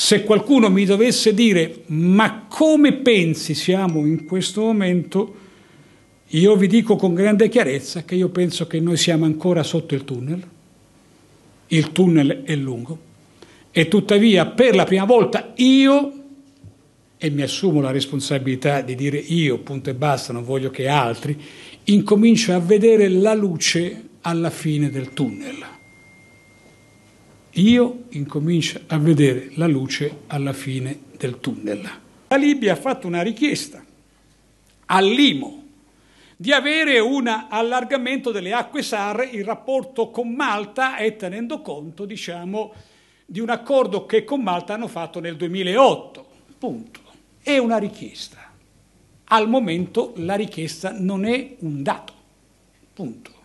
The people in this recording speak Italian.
Se qualcuno mi dovesse dire ma come pensi siamo in questo momento, io vi dico con grande chiarezza che io penso che noi siamo ancora sotto il tunnel, il tunnel è lungo e tuttavia per la prima volta io, e mi assumo la responsabilità di dire io, punto e basta, non voglio che altri, incomincio a vedere la luce alla fine del tunnel io incomincio a vedere la luce alla fine del tunnel. La Libia ha fatto una richiesta all'IMO di avere un allargamento delle acque SAR in rapporto con Malta e tenendo conto, diciamo, di un accordo che con Malta hanno fatto nel 2008. Punto. È una richiesta. Al momento la richiesta non è un dato. Punto.